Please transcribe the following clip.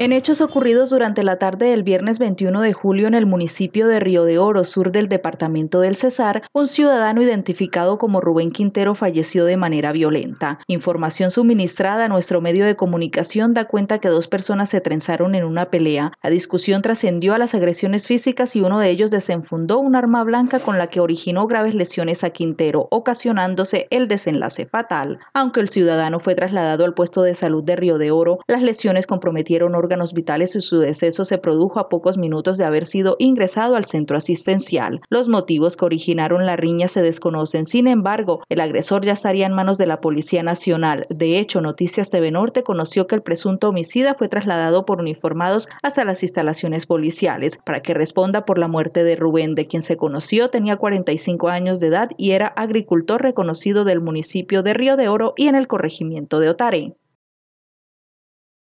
En hechos ocurridos durante la tarde del viernes 21 de julio en el municipio de Río de Oro, sur del departamento del Cesar, un ciudadano identificado como Rubén Quintero falleció de manera violenta. Información suministrada a nuestro medio de comunicación da cuenta que dos personas se trenzaron en una pelea. La discusión trascendió a las agresiones físicas y uno de ellos desenfundó un arma blanca con la que originó graves lesiones a Quintero, ocasionándose el desenlace fatal. Aunque el ciudadano fue trasladado al puesto de salud de Río de Oro, las lesiones comprometieron órganos vitales y su deceso se produjo a pocos minutos de haber sido ingresado al centro asistencial. Los motivos que originaron la riña se desconocen, sin embargo, el agresor ya estaría en manos de la Policía Nacional. De hecho, Noticias TV Norte conoció que el presunto homicida fue trasladado por uniformados hasta las instalaciones policiales para que responda por la muerte de Rubén, de quien se conoció tenía 45 años de edad y era agricultor reconocido del municipio de Río de Oro y en el corregimiento de Otare.